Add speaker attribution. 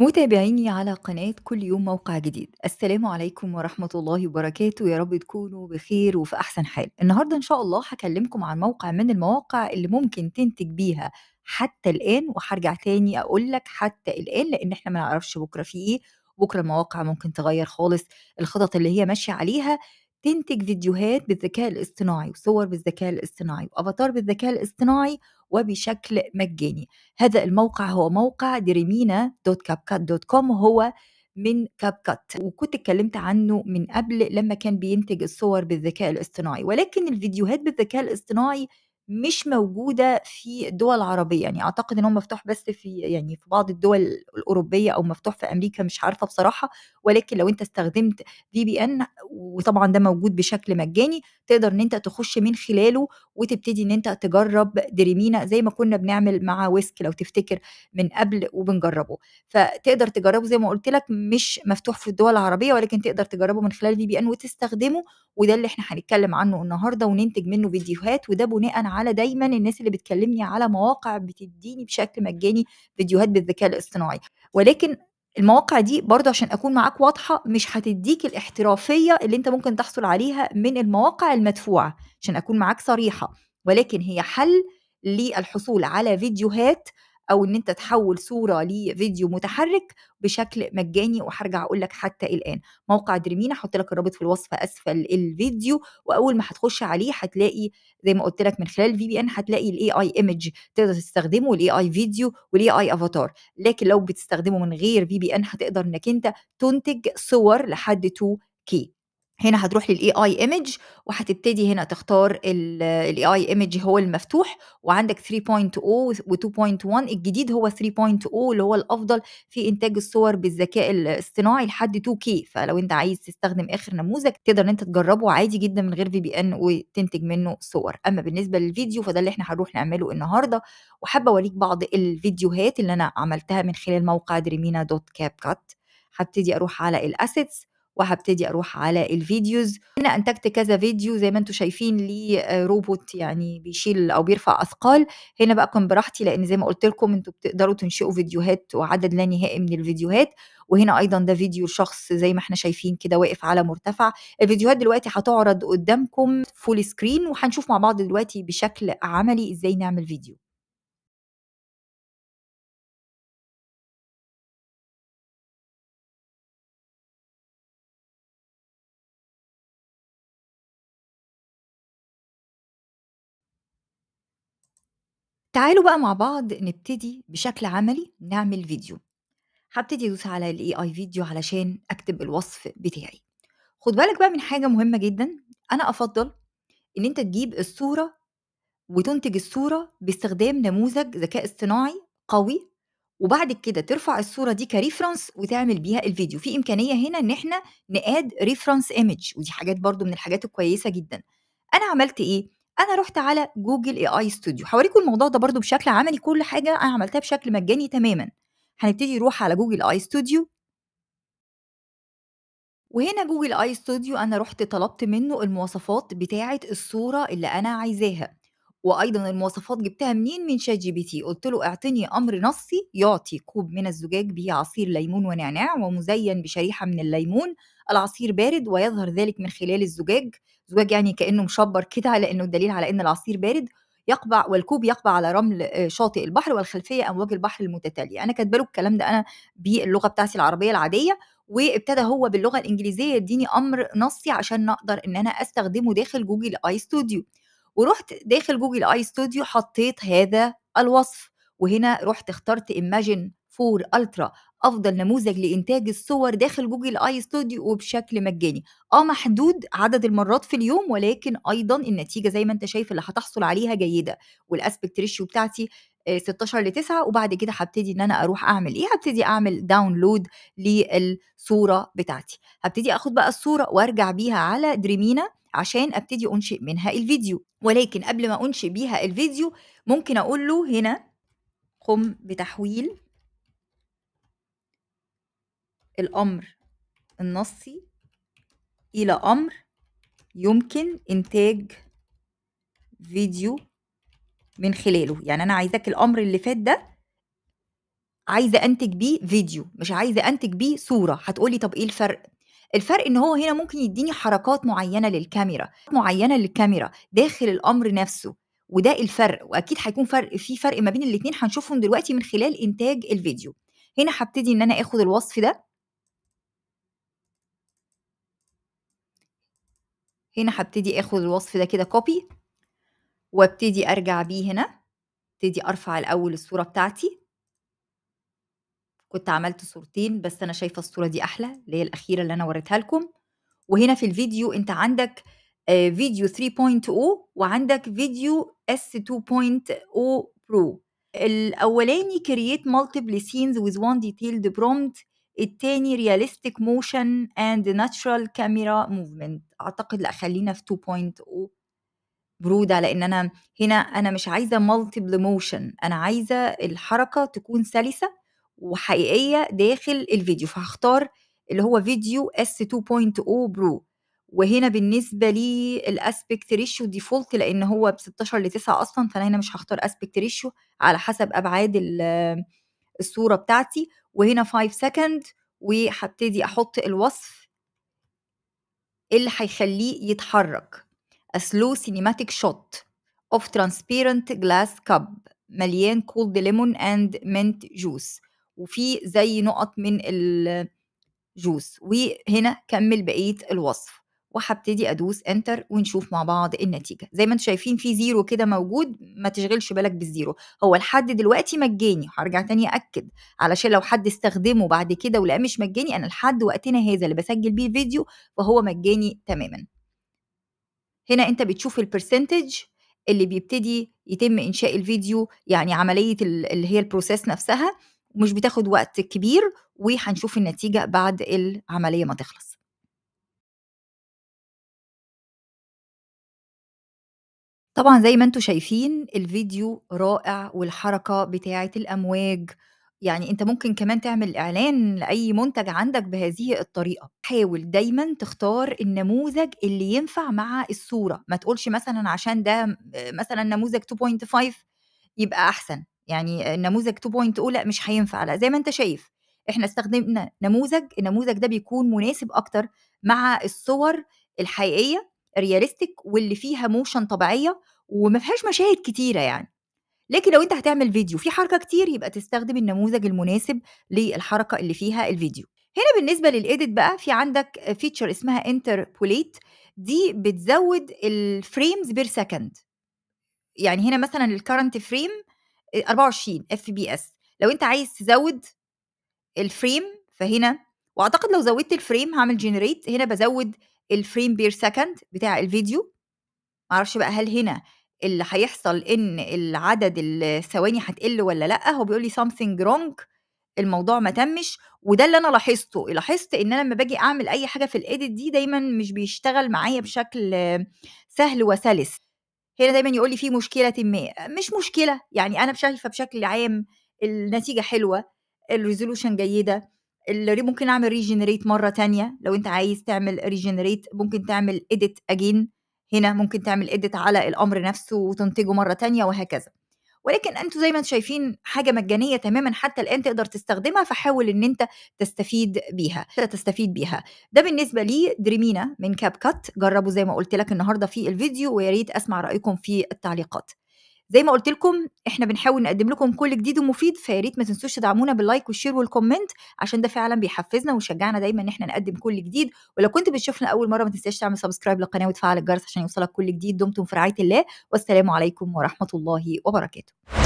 Speaker 1: متابعيني على قناة كل يوم موقع جديد السلام عليكم ورحمة الله وبركاته يا رب تكونوا بخير وفي أحسن حال النهاردة إن شاء الله هكلمكم عن موقع من المواقع اللي ممكن تنتج بيها حتى الآن وهرجع تاني أقول لك حتى الآن لأن إحنا ما نعرفش بكرة في إيه بكرة المواقع ممكن تغير خالص الخطط اللي هي ماشية عليها تنتج فيديوهات بالذكاء الاصطناعي وصور بالذكاء الاصطناعي وأفاتار بالذكاء الاصطناعي وبشكل مجاني هذا الموقع هو موقع دريمينا دوت كاب دوت كوم هو من كاب كات وكنت اتكلمت عنه من قبل لما كان بينتج الصور بالذكاء الاصطناعي ولكن الفيديوهات بالذكاء الاصطناعي مش موجوده في دول عربيه يعني اعتقد ان هو مفتوح بس في يعني في بعض الدول الاوروبيه او مفتوح في امريكا مش عارفه بصراحه ولكن لو انت استخدمت في بي ان وطبعا ده موجود بشكل مجاني تقدر ان انت تخش من خلاله وتبتدي ان انت تجرب دريمينا زي ما كنا بنعمل مع ويسك لو تفتكر من قبل وبنجربه فتقدر تجربه زي ما قلت لك مش مفتوح في الدول العربيه ولكن تقدر تجربه من خلال في بي ان وتستخدمه وده اللي احنا هنتكلم عنه النهارده وننتج منه فيديوهات وده بناء على دايما الناس اللي بتكلمني على مواقع بتديني بشكل مجاني فيديوهات بالذكاء الاصطناعي ولكن المواقع دي برضه عشان اكون معاك واضحه مش هتديك الاحترافيه اللي انت ممكن تحصل عليها من المواقع المدفوعه عشان اكون معاك صريحه ولكن هي حل للحصول على فيديوهات او ان انت تحول صوره لفيديو متحرك بشكل مجاني وهرجع اقول لك حتى الان موقع دريمين احط لك الرابط في الوصف اسفل الفيديو واول ما هتخش عليه هتلاقي زي ما قلت لك من خلال الفي بي ان هتلاقي الاي اي ايمج تقدر تستخدمه الاي اي فيديو والاي اي افاتار لكن لو بتستخدمه من غير في بي ان هتقدر انك انت تنتج صور لحد 2 كي هنا هتروح للاي اي ايمج وهتبتدي هنا تختار الاي اي ايمج هو المفتوح وعندك 3.0 و2.1 الجديد هو 3.0 اللي هو الافضل في انتاج الصور بالذكاء الاصطناعي لحد 2K فلو انت عايز تستخدم اخر نموذج تقدر ان انت تجربه عادي جدا من غير في بي ان وتنتج منه صور اما بالنسبه للفيديو فده اللي احنا هنروح نعمله النهارده وحابه اوريك بعض الفيديوهات اللي انا عملتها من خلال موقع دريمينا دوت كاب كات هبتدي اروح على الاسيتس وهبتدي اروح على الفيديوز هنا انتجت كذا فيديو زي ما انتم شايفين ليه روبوت يعني بيشيل او بيرفع اثقال هنا بقى كن براحتي لان زي ما قلت لكم انتم بتقدروا تنشئوا فيديوهات وعدد لا نهائي من الفيديوهات وهنا ايضا ده فيديو شخص زي ما احنا شايفين كده واقف على مرتفع الفيديوهات دلوقتي هتعرض قدامكم فول سكرين وهنشوف مع بعض دلوقتي بشكل عملي ازاي نعمل فيديو تعالوا بقى مع بعض نبتدي بشكل عملي نعمل فيديو هبتدي ادوس على الاي اي فيديو علشان اكتب الوصف بتاعي خد بالك بقى من حاجه مهمه جدا انا افضل ان انت تجيب الصوره وتنتج الصوره باستخدام نموذج ذكاء اصطناعي قوي وبعد كده ترفع الصوره دي كريفرنس وتعمل بيها الفيديو في امكانيه هنا ان احنا نقاد ريفرنس ايمج ودي حاجات برضو من الحاجات الكويسه جدا انا عملت ايه انا رحت على جوجل اي اي ستوديو هوريكم الموضوع ده برده بشكل عملي كل حاجه انا عملتها بشكل مجاني تماما هنبتدي نروح على جوجل اي ستوديو وهنا جوجل اي ستوديو انا رحت طلبت منه المواصفات بتاعه الصوره اللي انا عايزاها وايضا المواصفات جبتها منين من شات جي بي تي قلت له اعطني امر نصي يعطي كوب من الزجاج به عصير ليمون ونعناع ومزين بشريحه من الليمون العصير بارد ويظهر ذلك من خلال الزجاج زجاج يعني كانه مشبر كده لانه الدليل على ان العصير بارد يقبع والكوب يقبع على رمل آه، شاطئ البحر والخلفيه امواج البحر المتتاليه انا كاتبه له الكلام ده انا باللغه بتاعتي العربيه العاديه وابتدى هو باللغه الانجليزيه يديني امر نصي عشان نقدر ان انا استخدمه داخل جوجل اي ستوديو ورحت داخل جوجل اي ستوديو حطيت هذا الوصف وهنا رحت اخترت ايماجن 4 الترا افضل نموذج لانتاج الصور داخل جوجل اي ستوديو وبشكل مجاني اه محدود عدد المرات في اليوم ولكن ايضا النتيجه زي ما انت شايف اللي هتحصل عليها جيده والاسبكت ريشيو بتاعتي 16 آه، ل 9 وبعد كده هبتدي ان انا اروح اعمل ايه هبتدي اعمل داونلود للصوره بتاعتي هبتدي اخد بقى الصوره وارجع بيها على دريمينا عشان ابتدي انشئ منها الفيديو ولكن قبل ما انشئ بيها الفيديو ممكن اقول له هنا قم بتحويل الامر النصي الى امر يمكن انتاج فيديو من خلاله يعني انا عايزاك الامر اللي فات ده عايزه انتج بيه فيديو مش عايزه انتج بيه صوره هتقولي طب ايه الفرق الفرق ان هو هنا ممكن يديني حركات معينه للكاميرا معينه للكاميرا داخل الامر نفسه وده الفرق واكيد هيكون فرق في فرق ما بين الاثنين هنشوفهم دلوقتي من خلال انتاج الفيديو هنا هبتدي ان انا اخد الوصف ده هنا هبتدي اخد الوصف ده كده كوبي وابتدي ارجع بيه هنا ابتدي ارفع الاول الصوره بتاعتي كنت عملت صورتين بس أنا شايفة الصورة دي أحلى اللي هي الأخيرة اللي أنا وريتها لكم وهنا في الفيديو أنت عندك آه، فيديو 3.0 وعندك فيديو S 2.0 برو الأولاني create multiple scenes with one detailed prompt التاني realistic motion and natural camera movement أعتقد لا خلينا في 2.0 ده لأن أنا هنا أنا مش عايزة multiple motion أنا عايزة الحركة تكون سلسة وحقيقيه داخل الفيديو فهختار اللي هو فيديو s 2.0 برو وهنا بالنسبه لي الاسبكت ريشيو ديفولت لان هو ب 16 ل 9 اصلا فانا هنا مش هختار اسبكت ريشيو على حسب ابعاد الصوره بتاعتي وهنا 5 سكند وهبتدي احط الوصف اللي هيخليه يتحرك a slow cinematic shot of transparent glass cup مليان cold lemon and mint juice وفي زي نقط من الجوز وهنا كمل بقيه الوصف وهبتدي ادوس انتر ونشوف مع بعض النتيجه زي ما انتم شايفين في زيرو كده موجود ما تشغلش بالك بالزيرو هو لحد دلوقتي مجاني هرجع تاني اكد علشان لو حد استخدمه بعد كده ولقى مش مجاني انا لحد وقتنا هذا اللي بسجل بيه فيديو فهو مجاني تماما هنا انت بتشوف البرسنتج اللي بيبتدي يتم انشاء الفيديو يعني عمليه اللي هي البروسيس نفسها ومش بتاخد وقت كبير وهنشوف النتيجه بعد العمليه ما تخلص طبعا زي ما انتم شايفين الفيديو رائع والحركه بتاعه الامواج يعني انت ممكن كمان تعمل اعلان لاي منتج عندك بهذه الطريقه حاول دايما تختار النموذج اللي ينفع مع الصوره ما تقولش مثلا عشان ده مثلا نموذج 2.5 يبقى احسن يعني النموذج آه، 2.0 لا مش هينفع لا زي ما انت شايف احنا استخدمنا نموذج النموذج ده بيكون مناسب اكتر مع الصور الحقيقيه رياليستيك واللي فيها موشن طبيعيه وما فيهاش مشاهد كتيره يعني لكن لو انت هتعمل فيديو في حركه كتير يبقى تستخدم النموذج المناسب للحركه اللي فيها الفيديو هنا بالنسبه للايديت بقى في عندك فيتشر اسمها انتربوليت دي بتزود الفريمز بير سكند يعني هنا مثلا الكرنت فريم 24 اف بي اس لو انت عايز تزود الفريم فهنا واعتقد لو زودت الفريم هعمل جنريت هنا بزود الفريم بير سكند بتاع الفيديو معرفش بقى هل هنا اللي هيحصل ان العدد الثواني هتقل ولا لا هو بيقول لي something wrong الموضوع ما تمش وده اللي انا لاحظته لاحظت ان انا لما باجي اعمل اي حاجه في الايديت دي دايما مش بيشتغل معايا بشكل سهل وسلس هنا دايما يقول لي في مشكله ما مش مشكله يعني انا شايفه بشكل عام النتيجه حلوه الريزولوشن جيده ممكن اعمل ريجنريت مره تانية لو انت عايز تعمل ريجنريت ممكن تعمل اديت اجين هنا ممكن تعمل اديت على الامر نفسه وتنتجه مره تانية وهكذا ولكن انتوا زي ما انتوا شايفين حاجه مجانيه تماما حتى الان تقدر تستخدمها فحاول ان انت تستفيد بيها تستفيد بيها ده بالنسبه لي دريمينا من كاب كات جربوا زي ما قلت لك النهارده في الفيديو ويا ريت اسمع رايكم في التعليقات زي ما قلت لكم احنا بنحاول نقدم لكم كل جديد ومفيد فياريت ما تنسوش تدعمونا باللايك والشير والكومنت عشان ده فعلا بيحفزنا ويشجعنا دايما ان احنا نقدم كل جديد ولو كنت بتشوفنا اول مره ما تنساش تعمل سبسكرايب للقناه وتفعل الجرس عشان يوصلك كل جديد دمتم في رعايه الله والسلام عليكم ورحمه الله وبركاته